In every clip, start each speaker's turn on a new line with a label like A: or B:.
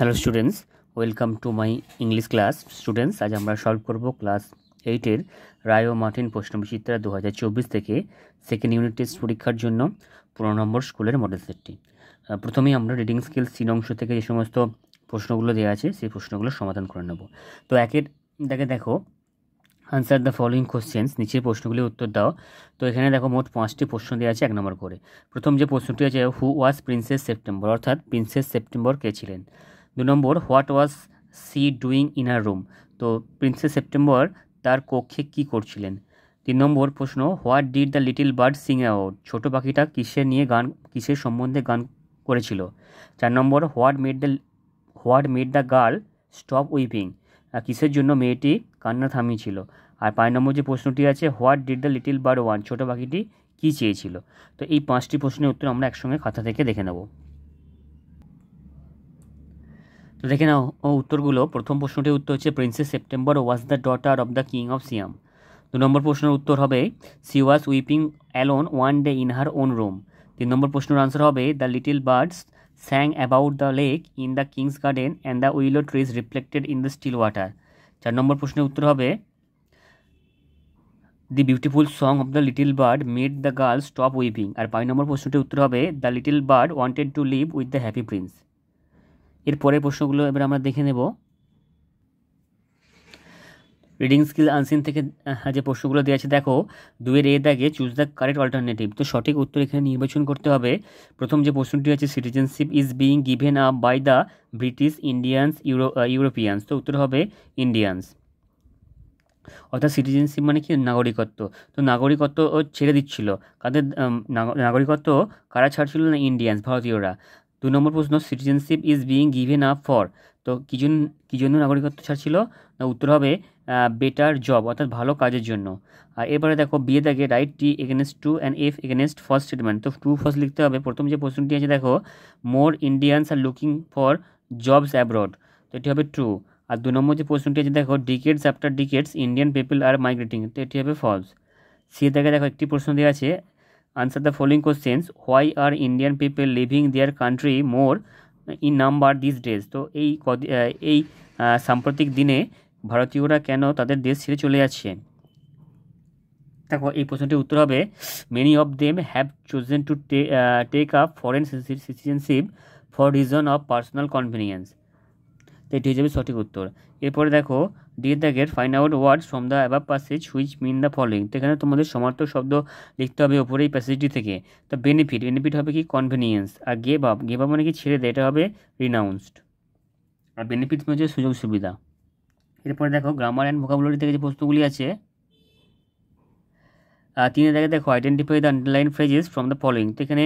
A: hello students welcome to my English class students আজ আমরা solve করব ক্লাস এইটের রায় ও মার্টিন প্রশ্নবিচিত্রা দু হাজার চব্বিশ থেকে সেকেন্ড ইউনিট টেস্ট পরীক্ষার জন্য পনেরো নম্বর স্কুলের মডেল সেটটি প্রথমেই আমরা রিডিং স্কেল সিন অংশ থেকে যে সমস্ত প্রশ্নগুলো দেওয়া আছে সেই প্রশ্নগুলো সমাধান করে নেব তো একের দেখে দেখো আনসার দ্য ফলোয়িং কোশ্চেন্স নিচের প্রশ্নগুলির উত্তর দাও তো এখানে দেখো মোট পাঁচটি প্রশ্ন দেওয়া আছে এক নম্বর করে প্রথম যে প্রশ্নটি আছে হু ওয়াজ প্রিন্সেস সেপ্টেম্বর অর্থাৎ প্রিন্সেস সেপ্টেম্বর কে ছিলেন দু নম্বর what was she doing in her room তো প্রিন্সেস সেপ্টেম্বর তার কক্ষে কি করছিলেন তিন নম্বর প্রশ্ন what did the little bird sing about ছোট পাখিটা কিসের নিয়ে গান কিসের সম্বন্ধে গান করেছিল চার নম্বর what made the what made the girl stop weeping কিসের জন্য মেয়েটি কান্না থামিয়েছিল আর পাঁচ নম্বর যে প্রশ্নটি আছে what did the little bird want ছোটো পাখিটি কী চেয়েছিল তো এই পাঁচটি প্রশ্নের উত্তর আমরা একসঙ্গে খাতা থেকে দেখে নেব দেখে নাও ও উত্তরগুলো প্রথম প্রশ্নটির উত্তর হচ্ছে princess September was the daughter of the king of Siam দু নম্বর প্রশ্নের উত্তর হবে she was weeping alone one day in her own room তিন নম্বর প্রশ্নের আনসার হবে the little birds sang about the lake in the king's garden and the willow trees reflected in the still water চার নম্বর প্রশ্নের উত্তর হবে the beautiful song of the little bird made the girls stop whipping আর পাঁচ নম্বর প্রশ্নটির উত্তর হবে the little bird wanted to live with the happy prince এর পরের প্রশ্নগুলো এবার আমরা দেখে নেব রিডিং স্কিল আনসিন থেকে হ্যাঁ, যে প্রশ্নগুলো দেওয়া আছে দেখো দুয়ের এ দাগে চুজ দ্য কারেক্ট অল্টারনেটিভ তো সঠিক উত্তর এখানে নির্বাচন করতে হবে প্রথম যে প্রশ্নটি আছে citizenship is being given up by the British Indians Euro Europeans তো উত্তর হবে ইন্ডিয়ানস অর্থাৎ সিটিজেনশিপ মানে কি নাগরিকত্ব তো নাগরিকত্ব ছেড়ে দিচ্ছিল কাদের নাগরিকত্ব কারা ছাড়ছিল না ইন্ডিয়ানস ভারতীয়রা দু নম্বর প্রশ্ন citizenship is being given up for তো কী জন্য কী জন্য নাগরিকত্ব ছাড়ছিল না উত্তর হবে বেটার জব অর্থাৎ ভালো কাজের জন্য আর এবারে দেখো বিয়ে দেখে right T against true and F against false statement তো টু ফার্স্ট লিখতে হবে প্রথম যে প্রশ্নটি আছে দেখো more Indians are looking for jobs abroad তো এটি হবে ট্রু আর দু নম্বর যে প্রশ্নটি আছে দেখো decades after decades Indian people are migrating তো এটি হবে ফলস সি দেখে দেখো একটি প্রশ্ন দেওয়া আছে answer the following questions why are indian people leaving their country more in number these days তো এই এই সাম্প্রতিক দিনে ভারতীয়রা কেন তাদের দেশ ছেড়ে চলে যাচ্ছে দেখো এই প্রশ্নটির উত্তর হবে many of them have chosen to take up foreign citizenship for reason of personal convenience তো এটি হয়ে যাবে সঠিক উত্তর এরপরে দেখো ডি দাগের find out word from the above passage which mean the following তো এখানে তোমাদের সমার্থ শব্দ লিখতে হবে ওপরে এই প্যাসেজটি থেকে তো বেনিফিট বেনিফিট হবে কি কনভেনিয়েন্স আর গেব আপ গেভ আপ মানে কি ছেড়ে দেয় এটা হবে রিনাউন্সড আর বেনিফিট মানে হচ্ছে সুযোগ সুবিধা এরপরে দেখো গ্রামার অ্যান্ড ভোকাবুলারি থেকে যে প্রশ্নগুলি আছে তিনি দেখে দেখো identify the underline phrases from the following তো এখানে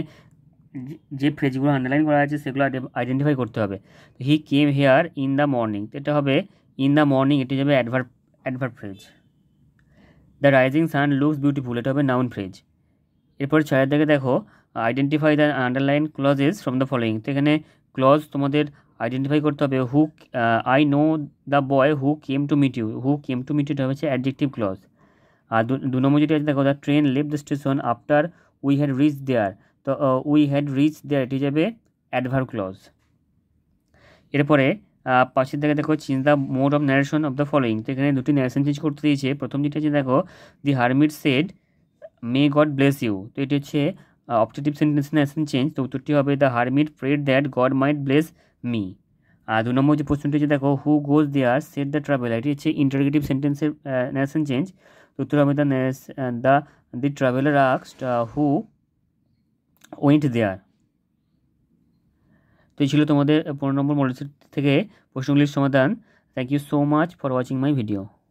A: যে ফ্রেজগুলো আন্ডারলাইন করা আছে সেগুলো আইডেন্টিফাই করতে হবে he came here in the morning এটা হবে ইন দ্য মর্নিং এটি যাবে adverb adverb phrase the rising sun looks beautiful এটা হবে নাউন ফ্রেজ এরপর ছয়ের দিকে দেখো identify the underline clauses from the following তো এখানে ক্লজ তোমাদের আইডেন্টিফাই করতে হবে who I know the boy who came to meet you who came to meet এটা হচ্ছে অ্যাডজেক্টিভ ক্লজ আর দু নম্বর যেটি আছে দেখো the train leave the station after we had reach there তো উই হ্যাড রিচ দেয়ার এটি যাবে অ্যাডভার ক্লজ এরপরে পাশের দিকে দেখো change the mode of narration of the following তো এখানে দুটি ন্যারেশন চেঞ্জ করতে দিয়েছে প্রথম যেটা হচ্ছে দেখো the hermit said may God bless you তো এটি হচ্ছে অপটেটিভ সেন্টেন্স ন্যারেশন চেঞ্জ তো উত্তরটি হবে the hermit prayed that God might bless me আর দু নম্বর যে প্রশ্নটি হচ্ছে দেখো who goes there said the traveller এটি হচ্ছে ইন্টারগেটিভ সেন্টেন্সের ন্যারেশন চেঞ্জ তো উত্তর হবে দ্য দ্য দি ট্রাভেলার আক্সড হু ওয়েন্ট দেয়ার তো এই ছিল তোমাদের পনেরো নম্বর মডেল থেকে প্রশ্নগুলির সমাধান thank you so much for watching my video